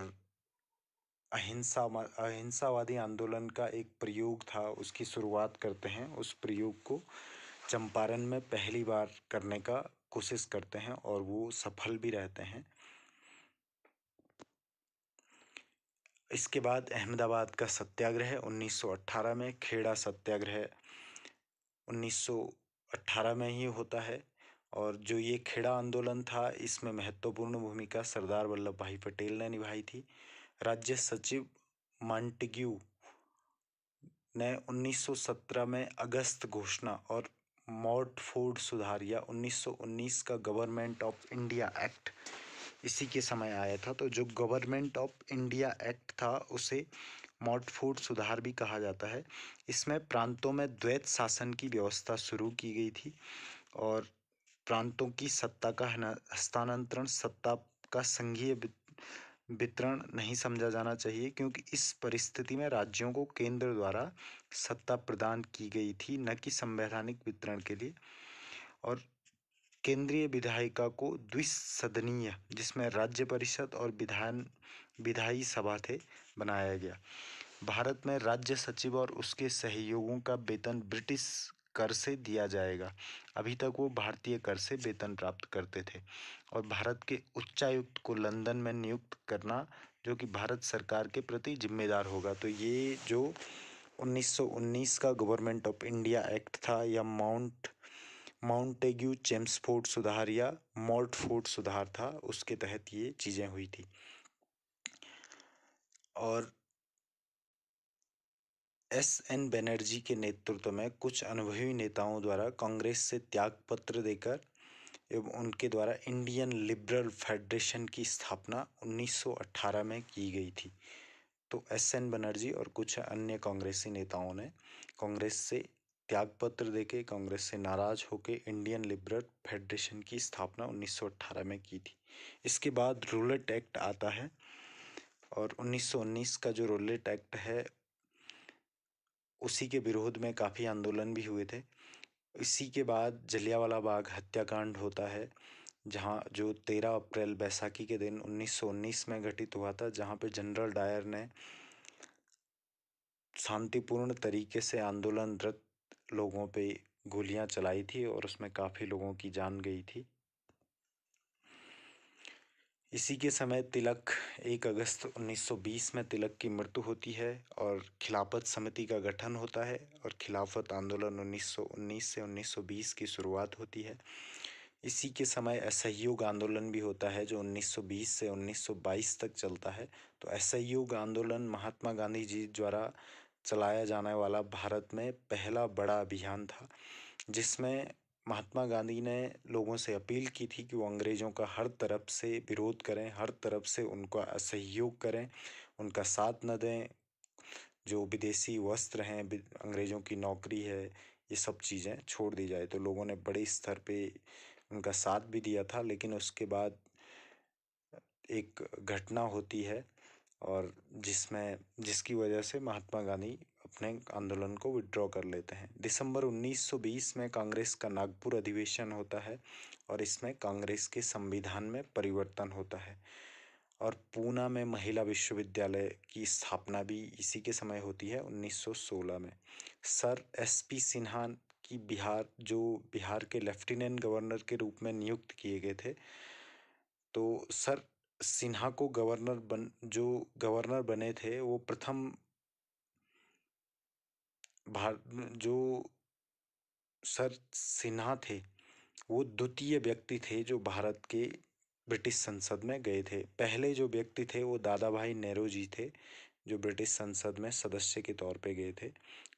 अहिंसा अहिंसावादी आंदोलन का एक प्रयोग था उसकी शुरुआत करते हैं उस प्रयोग को चंपारण में पहली बार करने का कोशिश करते हैं और वो सफल भी रहते हैं इसके बाद अहमदाबाद का सत्याग्रह 1918 में खेड़ा सत्याग्रह उन्नीस सौ अट्ठारह में ही होता है और जो ये खेड़ा आंदोलन था इसमें महत्वपूर्ण भूमिका सरदार वल्लभ भाई पटेल ने निभाई थी राज्य सचिव मांटग्यू ने 1917 में अगस्त घोषणा और फोर्ड सुधार या 1919 का गवर्नमेंट ऑफ इंडिया एक्ट इसी के समय आया था तो जो गवर्नमेंट ऑफ इंडिया एक्ट था उसे मॉडफूड सुधार भी कहा जाता है इसमें प्रांतों में द्वैत शासन की व्यवस्था शुरू की गई थी और प्रांतों की सत्ता का हस्तांतरण सत्ता का संघीय वितरण नहीं समझा जाना चाहिए क्योंकि इस परिस्थिति में राज्यों को केंद्र द्वारा सत्ता प्रदान की गई थी न कि संवैधानिक वितरण के लिए और केंद्रीय विधायिका को द्विसदनीय जिसमें राज्य परिषद और विधान विधायी सभा थे बनाया गया भारत में राज्य सचिव और उसके सहयोगों का वेतन ब्रिटिश कर से दिया जाएगा अभी तक वो भारतीय कर से वेतन प्राप्त करते थे और भारत के उच्चायुक्त को लंदन में नियुक्त करना जो कि भारत सरकार के प्रति जिम्मेदार होगा तो ये जो 1919 का गवर्नमेंट ऑफ इंडिया एक्ट था या माउंट माउंटेग्यू चेम्सफोर्ड सुधार या मॉल्टफोर्ड सुधार था उसके तहत ये चीज़ें हुई थी और एस एन बनर्जी के नेतृत्व में कुछ अनुभवी नेताओं द्वारा कांग्रेस से त्यागपत्र देकर एवं उनके द्वारा इंडियन लिबरल फेडरेशन की स्थापना 1918 में की गई थी तो एस एन बनर्जी और कुछ अन्य कांग्रेसी नेताओं ने कांग्रेस से त्यागपत्र देके कांग्रेस से नाराज होकर इंडियन लिबरल फेडरेशन की स्थापना 1918 में की थी इसके बाद रूलट एक्ट आता है और 1919 का जो रोलेट एक्ट है उसी के विरोध में काफ़ी आंदोलन भी हुए थे इसी के बाद जलियावाला बाग हत्याकांड होता है जहाँ जो 13 अप्रैल बैसाखी के दिन 1919 में घटित हुआ था जहाँ पर जनरल डायर ने शांतिपूर्ण तरीके से आंदोलनरत लोगों पे गोलियां चलाई थी और उसमें काफ़ी लोगों की जान गई थी इसी के समय तिलक एक अगस्त 1920 में तिलक की मृत्यु होती है और खिलाफत समिति का गठन होता है और खिलाफत आंदोलन 1919 से 1920 की शुरुआत होती है इसी के समय असहयोग आंदोलन भी होता है जो 1920 से 1922 तक चलता है तो असहयोग आंदोलन महात्मा गांधी जी द्वारा चलाया जाने वाला भारत में पहला बड़ा अभियान था जिसमें महात्मा गांधी ने लोगों से अपील की थी कि वो अंग्रेज़ों का हर तरफ से विरोध करें हर तरफ से उनका असहयोग करें उनका साथ न दें जो विदेशी वस्त्र हैं अंग्रेज़ों की नौकरी है ये सब चीज़ें छोड़ दी जाए तो लोगों ने बड़े स्तर पे उनका साथ भी दिया था लेकिन उसके बाद एक घटना होती है और जिसमें जिसकी वजह से महात्मा गांधी अपने आंदोलन को विड्रॉ कर लेते हैं दिसंबर 1920 में कांग्रेस का नागपुर अधिवेशन होता है और इसमें कांग्रेस के संविधान में परिवर्तन होता है और पूना में महिला विश्वविद्यालय की स्थापना भी इसी के समय होती है 1916 में सर एस पी सिन्हा की बिहार जो बिहार के लेफ्टिनेंट गवर्नर के रूप में नियुक्त किए गए थे तो सर सिन्हा को गवर्नर बन जो गवर्नर बने थे वो प्रथम भारत जो सर सिन्हा थे वो द्वितीय व्यक्ति थे जो भारत के ब्रिटिश संसद में गए थे पहले जो व्यक्ति थे वो दादा भाई नेहरू जी थे जो ब्रिटिश संसद में सदस्य के तौर पे गए थे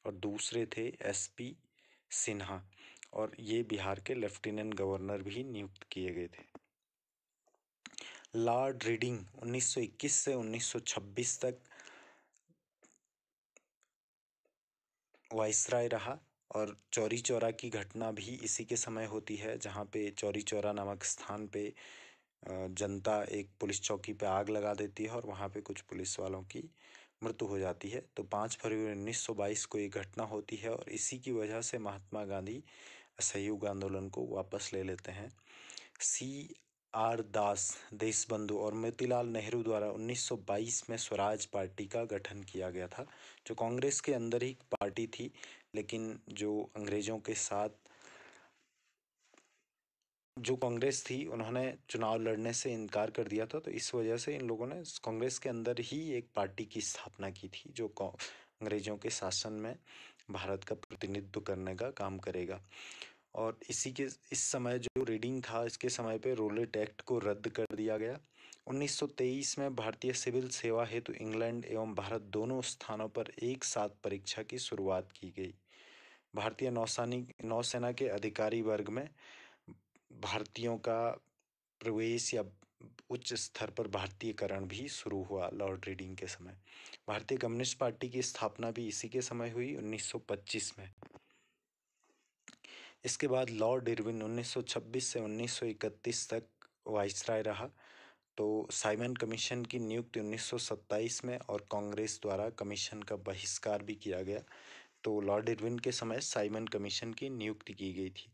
और दूसरे थे एस पी सिन्हा और ये बिहार के लेफ्टिनेंट गवर्नर भी नियुक्त किए गए थे लॉर्ड रीडिंग 1921 से 1926 तक वाइसराय रहा और चौरी चौरा की घटना भी इसी के समय होती है जहाँ पे चौरी चौरा नामक स्थान पे जनता एक पुलिस चौकी पे आग लगा देती है और वहाँ पे कुछ पुलिस वालों की मृत्यु हो जाती है तो पाँच फरवरी उन्नीस सौ बाईस को ये घटना होती है और इसी की वजह से महात्मा गांधी असहयोग आंदोलन को वापस ले लेते हैं सी आर दास देशबंधु और मोतीलाल नेहरू द्वारा 1922 में स्वराज पार्टी का गठन किया गया था जो कांग्रेस के अंदर ही पार्टी थी लेकिन जो अंग्रेज़ों के साथ जो कांग्रेस थी उन्होंने चुनाव लड़ने से इनकार कर दिया था तो इस वजह से इन लोगों ने कांग्रेस के अंदर ही एक पार्टी की स्थापना की थी जो अंग्रेज़ों के शासन में भारत का प्रतिनिधित्व करने का काम करेगा और इसी के इस समय जो रीडिंग था इसके समय पे रोलेट एक्ट को रद्द कर दिया गया 1923 में भारतीय सिविल सेवा हेतु इंग्लैंड एवं भारत दोनों स्थानों पर एक साथ परीक्षा की शुरुआत की गई भारतीय नौसैनिक नौसेना के अधिकारी वर्ग में भारतीयों का प्रवेश या उच्च स्तर पर भारतीयकरण भी शुरू हुआ लॉर्ड रीडिंग के समय भारतीय कम्युनिस्ट पार्टी की स्थापना भी इसी के समय हुई 1925 में इसके बाद लॉर्ड इरविन 1926 से 1931 तक वाइसराय रहा तो साइमन कमीशन की नियुक्ति 1927 में और कांग्रेस द्वारा कमीशन का बहिष्कार भी किया गया तो लॉर्ड इरविन के समय साइमन कमीशन की नियुक्ति की गई थी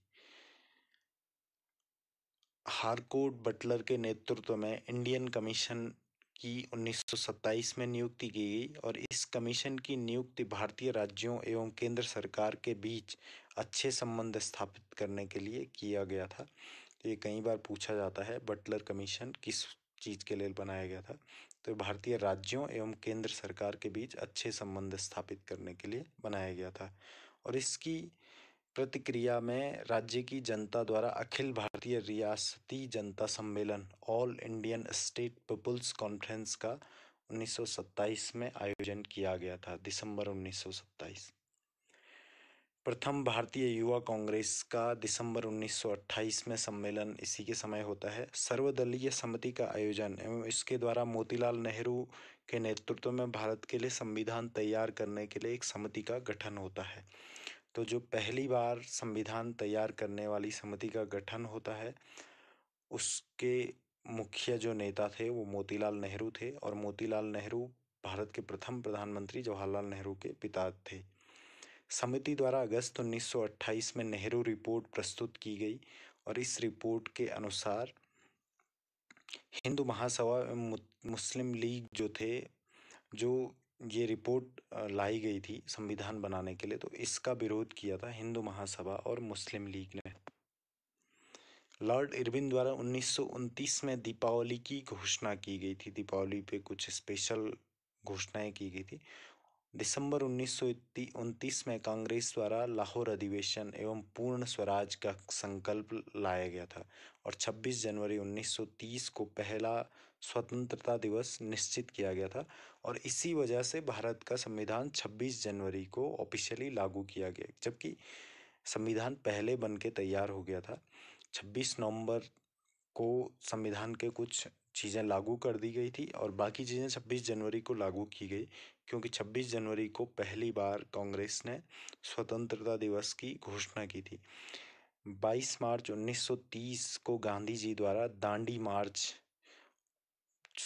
हारकोट बटलर के नेतृत्व में इंडियन कमीशन की 1927 में नियुक्ति की गई और इस कमीशन की नियुक्ति भारतीय राज्यों एवं केंद्र सरकार के बीच अच्छे संबंध स्थापित करने के लिए किया गया था तो ये कई बार पूछा जाता है बटलर कमीशन किस चीज़ के लिए बनाया गया था तो भारतीय राज्यों एवं केंद्र सरकार के बीच अच्छे संबंध स्थापित करने के लिए बनाया गया था और इसकी प्रतिक्रिया में राज्य की जनता द्वारा अखिल भारतीय रियासती जनता सम्मेलन All Indian State People's Conference का 1927 में आयोजन किया गया था दिसंबर 1927 प्रथम भारतीय युवा कांग्रेस का दिसंबर 1928 में सम्मेलन इसी के समय होता है सर्वदलीय समिति का आयोजन एवं इसके द्वारा मोतीलाल नेहरू के नेतृत्व में भारत के लिए संविधान तैयार करने के लिए एक समिति का गठन होता है तो जो पहली बार संविधान तैयार करने वाली समिति का गठन होता है उसके मुख्य जो नेता थे वो मोतीलाल नेहरू थे और मोतीलाल नेहरू भारत के प्रथम प्रधानमंत्री जवाहरलाल नेहरू के पिता थे समिति द्वारा अगस्त 1928 में नेहरू रिपोर्ट प्रस्तुत की गई और इस रिपोर्ट के अनुसार हिंदू महासभा मुस्लिम लीग जो थे जो ये रिपोर्ट लाई गई थी संविधान बनाने के लिए तो इसका विरोध किया था हिंदू महासभा और मुस्लिम लीग ने लॉर्ड इरविन द्वारा उन्नीस में दीपावली की घोषणा की गई थी दीपावली पे कुछ स्पेशल घोषणाएं की गई थी दिसंबर उन्नीस में कांग्रेस द्वारा लाहौर अधिवेशन एवं पूर्ण स्वराज का संकल्प लाया गया था और 26 जनवरी 1930 को पहला स्वतंत्रता दिवस निश्चित किया गया था और इसी वजह से भारत का संविधान 26 जनवरी को ऑफिशियली लागू किया गया जबकि संविधान पहले बन के तैयार हो गया था 26 नवंबर को संविधान के कुछ चीज़ें लागू कर दी गई थी और बाकी चीज़ें छब्बीस जनवरी को लागू की गई क्योंकि छब्बीस जनवरी को पहली बार कांग्रेस ने स्वतंत्रता दिवस की घोषणा की थी 22 मार्च 1930 को गांधी जी द्वारा दांडी मार्च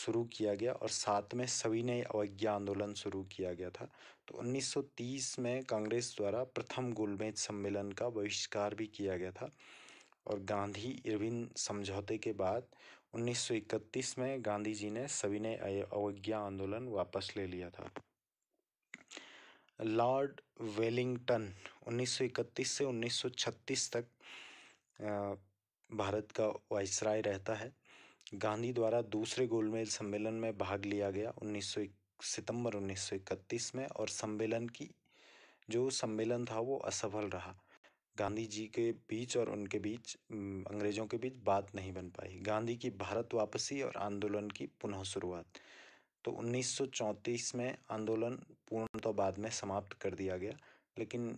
शुरू किया गया और साथ में सविनय अवज्ञा आंदोलन शुरू किया गया था तो 1930 में कांग्रेस द्वारा प्रथम गोलमेज सम्मेलन का बहिष्कार भी किया गया था और गांधी इरविन समझौते के बाद 1931 में गांधी जी ने सविनय अवज्ञा आंदोलन वापस ले लिया था लॉर्ड वेलिंगटन 1931 से 1936 तक भारत का वायसराय रहता है गांधी द्वारा दूसरे गोलमेज सम्मेलन में भाग लिया गया उन्नीस सितंबर 1931 में और सम्मेलन की जो सम्मेलन था वो असफल रहा गांधी जी के बीच और उनके बीच अंग्रेज़ों के बीच बात नहीं बन पाई गांधी की भारत वापसी और आंदोलन की पुनः शुरुआत तो 1934 में आंदोलन पूर्णतः तो बाद में समाप्त कर दिया गया लेकिन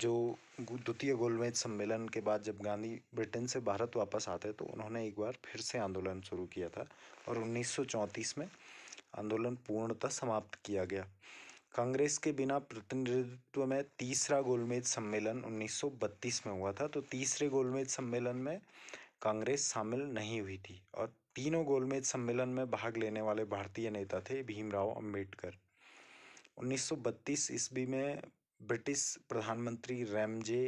जो द्वितीय गोलमेज सम्मेलन के बाद जब गांधी ब्रिटेन से भारत वापस आते तो उन्होंने एक बार फिर से आंदोलन शुरू किया था और 1934 में आंदोलन पूर्णतः समाप्त किया गया कांग्रेस के बिना प्रतिनिधित्व में तीसरा गोलमेज सम्मेलन 1932 में हुआ था तो तीसरे गोलमेज सम्मेलन में कांग्रेस शामिल नहीं हुई थी और तीनों गोलमेज सम्मेलन में भाग लेने वाले भारतीय नेता थे भीमराव अंबेडकर 1932 ईस्वी में ब्रिटिश प्रधानमंत्री रैमजे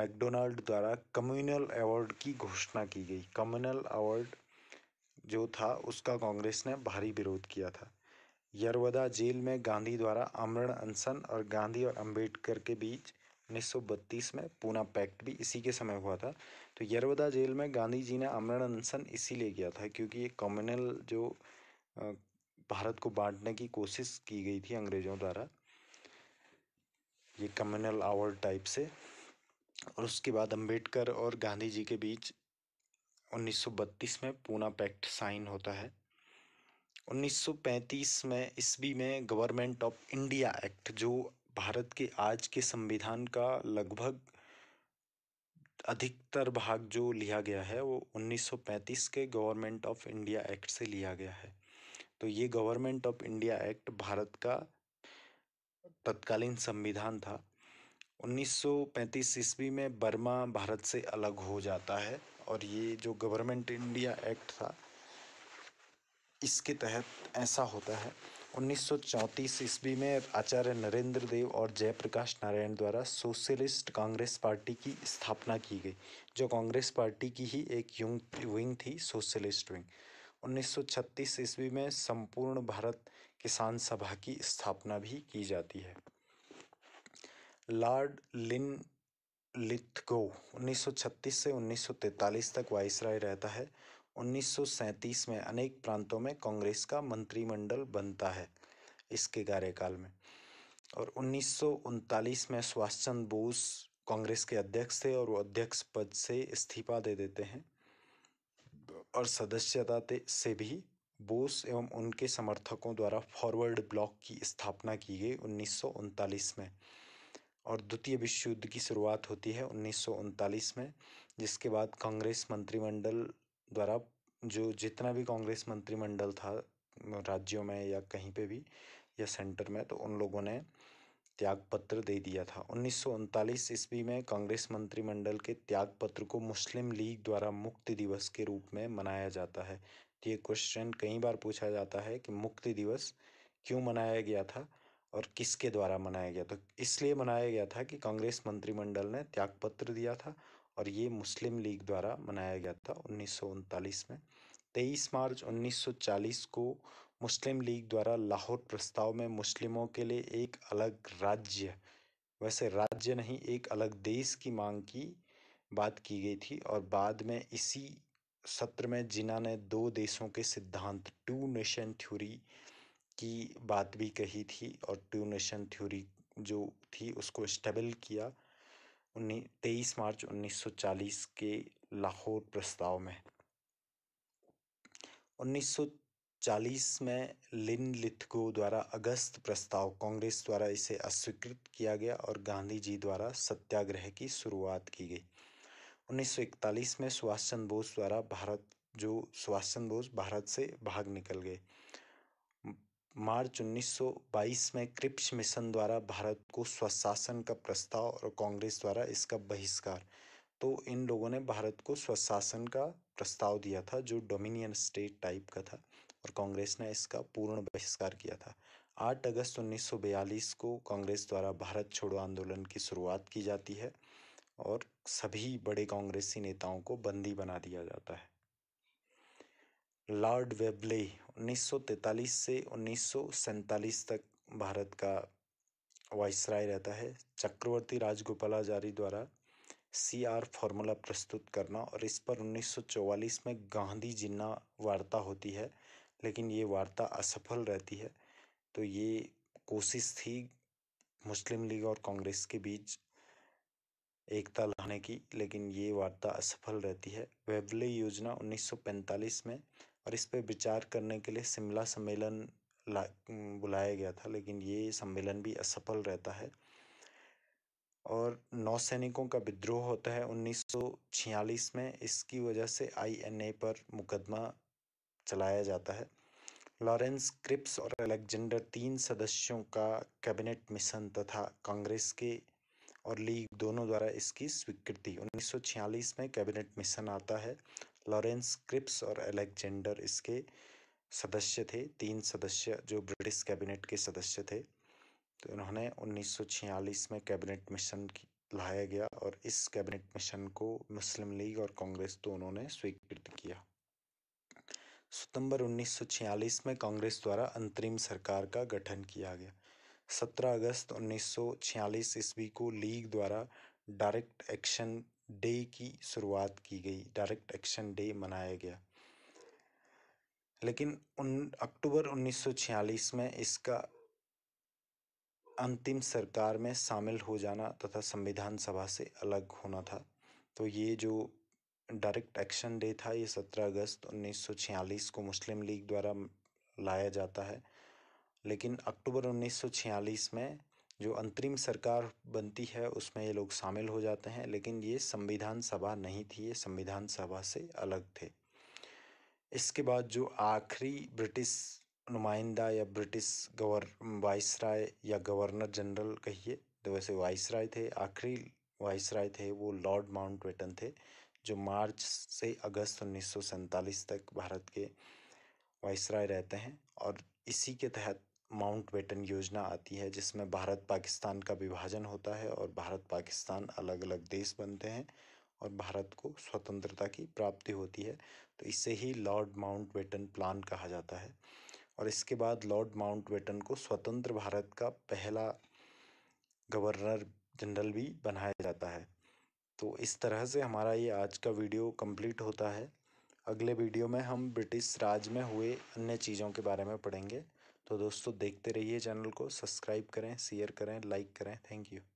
मैकडोनाल्ड द्वारा कम्युनल अवार्ड की घोषणा की गई कम्युनल अवार्ड जो था उसका कांग्रेस ने भारी विरोध किया था यरवदा जेल में गांधी द्वारा अमरण अनसन और गांधी और अंबेडकर के बीच 1932 में पूना पैक्ट भी इसी के समय हुआ था तो यरवदा जेल में गांधी जी ने अनसन इसी इसीलिए किया था क्योंकि ये कम्युनल जो भारत को बांटने की कोशिश की गई थी अंग्रेज़ों द्वारा ये कम्युनल आवर टाइप से और उसके बाद अंबेडकर और गांधी जी के बीच 1932 में पूना पैक्ट साइन होता है 1935 में ईस्वी में गवर्नमेंट ऑफ इंडिया एक्ट जो भारत के आज के संविधान का लगभग अधिकतर भाग जो लिया गया है वो 1935 के गवर्नमेंट ऑफ इंडिया एक्ट से लिया गया है तो ये government of India act Bharat का तत्कालीन संविधान था 1935 ईस्वी में बर्मा भारत से अलग हो जाता है और ये जो गवर्नमेंट इंडिया एक्ट था इसके तहत ऐसा होता है 1934 ईस्वी में आचार्य नरेंद्र देव और जयप्रकाश नारायण द्वारा सोशलिस्ट कांग्रेस पार्टी की स्थापना की गई जो कांग्रेस पार्टी की ही एक युंग विंग थी सोशलिस्ट विंग 1936 ईस्वी में संपूर्ण भारत किसान सभा की स्थापना भी की जाती है लॉर्ड लिन लिथगो 1936 से 1943 तक वाइसराय रहता है 1937 में अनेक प्रांतों में कांग्रेस का मंत्रिमंडल बनता है इसके कार्यकाल में और उन्नीस में सुभाष चंद्र बोस कांग्रेस के अध्यक्ष थे और वो अध्यक्ष पद से इस्तीफा दे देते हैं और सदस्यता से भी बोस एवं उनके समर्थकों द्वारा फॉरवर्ड ब्लॉक की स्थापना की गई उन्नीस में और द्वितीय विश्व युद्ध की शुरुआत होती है उन्नीस में जिसके बाद कांग्रेस मंत्रिमंडल द्वारा जो जितना भी कांग्रेस मंत्रिमंडल था राज्यों में या कहीं पे भी या सेंटर में तो उन लोगों ने त्याग पत्र दे दिया था उन्नीस सौ ईस्वी में कांग्रेस मंत्रिमंडल के त्याग पत्र को मुस्लिम लीग द्वारा मुक्ति दिवस के रूप में मनाया जाता है तो ये क्वेश्चन कई बार पूछा जाता है कि मुक्ति दिवस क्यों मनाया गया था और किसके द्वारा मनाया गया था इसलिए मनाया गया था कि कांग्रेस मंत्रिमंडल ने त्यागपत्र दिया था और ये मुस्लिम लीग द्वारा मनाया गया था उन्नीस में 23 मार्च 1940 को मुस्लिम लीग द्वारा लाहौर प्रस्ताव में मुस्लिमों के लिए एक अलग राज्य वैसे राज्य नहीं एक अलग देश की मांग की बात की गई थी और बाद में इसी सत्र में जिना ने दो देशों के सिद्धांत टू नेशन थ्योरी की बात भी कही थी और टू नेशन थ्योरी जो थी उसको स्टेबल किया उन्नीस तेईस मार्च 1940 के लाहौर प्रस्ताव में 1940 में लिन लिथगो द्वारा अगस्त प्रस्ताव कांग्रेस द्वारा इसे अस्वीकृत किया गया और गांधी जी द्वारा सत्याग्रह की शुरुआत की गई 1941 में सुभाष चंद्र बोस द्वारा भारत जो सुभाष चंद्र बोस भारत से भाग निकल गए मार्च 1922 में क्रिप्स मिशन द्वारा भारत को स्वशासन का प्रस्ताव और कांग्रेस द्वारा इसका बहिष्कार तो इन लोगों ने भारत को स्वशासन का प्रस्ताव दिया था जो डोमिनियन स्टेट टाइप का था और कांग्रेस ने इसका पूर्ण बहिष्कार किया था 8 अगस्त 1942 को कांग्रेस द्वारा भारत छोड़ो आंदोलन की शुरुआत की जाती है और सभी बड़े कांग्रेसी नेताओं को बंदी बना दिया जाता है लॉर्ड वेबले 1943 से उन्नीस तक भारत का वाइसराय रहता है चक्रवर्ती राजगोपालाचारी द्वारा सी आर फॉर्मूला प्रस्तुत करना और इस पर 1944 में गांधी जिन्ना वार्ता होती है लेकिन ये वार्ता असफल रहती है तो ये कोशिश थी मुस्लिम लीग और कांग्रेस के बीच एकता लाने की लेकिन ये वार्ता असफल रहती है वेबले योजना 1945 में और इस पर विचार करने के लिए शिमला सम्मेलन ला बुलाया गया था लेकिन ये सम्मेलन भी असफल रहता है और नौसैनिकों का विद्रोह होता है 1946 में इसकी वजह से आईएनए पर मुकदमा चलाया जाता है लॉरेंस क्रिप्स और अलेक्जेंडर तीन सदस्यों का कैबिनेट मिशन तथा कांग्रेस के और लीग दोनों द्वारा इसकी स्वीकृति 1946 में कैबिनेट मिशन आता है लॉरेंस क्रिप्स और अलेक्जेंडर इसके सदस्य थे तीन सदस्य जो ब्रिटिश कैबिनेट के सदस्य थे तो इन्होंने 1946 में कैबिनेट मिशन लाया गया और इस कैबिनेट मिशन को मुस्लिम लीग और कांग्रेस दोनों ने स्वीकृत किया सितंबर 1946 में कांग्रेस द्वारा अंतरिम सरकार का गठन किया गया 17 अगस्त 1946 ईस्वी को लीग द्वारा डायरेक्ट एक्शन डे की शुरुआत की गई डायरेक्ट एक्शन डे मनाया गया लेकिन उन अक्टूबर 1946 में इसका अंतिम सरकार में शामिल हो जाना तथा संविधान सभा से अलग होना था तो ये जो डायरेक्ट एक्शन डे था ये 17 अगस्त 1946 को मुस्लिम लीग द्वारा लाया जाता है लेकिन अक्टूबर 1946 में जो अंतरिम सरकार बनती है उसमें ये लोग शामिल हो जाते हैं लेकिन ये संविधान सभा नहीं थी ये संविधान सभा से अलग थे इसके बाद जो आखिरी ब्रिटिश नुमाइंदा या ब्रिटिश गवर वाइस या गवर्नर जनरल कहिए तो वैसे वाइस थे आखिरी वाइस थे वो लॉर्ड वेटन थे जो मार्च से अगस्त उन्नीस तक भारत के वाइस रहते हैं और इसी के तहत माउंट बेटन योजना आती है जिसमें भारत पाकिस्तान का विभाजन होता है और भारत पाकिस्तान अलग अलग देश बनते हैं और भारत को स्वतंत्रता की प्राप्ति होती है तो इसे ही लॉर्ड माउंट बेटन प्लान कहा जाता है और इसके बाद लॉर्ड माउंट बेटन को स्वतंत्र भारत का पहला गवर्नर जनरल भी बनाया जाता है तो इस तरह से हमारा ये आज का वीडियो कंप्लीट होता है अगले वीडियो में हम ब्रिटिश राज में हुए अन्य चीज़ों के बारे में पढ़ेंगे तो दोस्तों देखते रहिए चैनल को सब्सक्राइब करें शेयर करें लाइक करें थैंक यू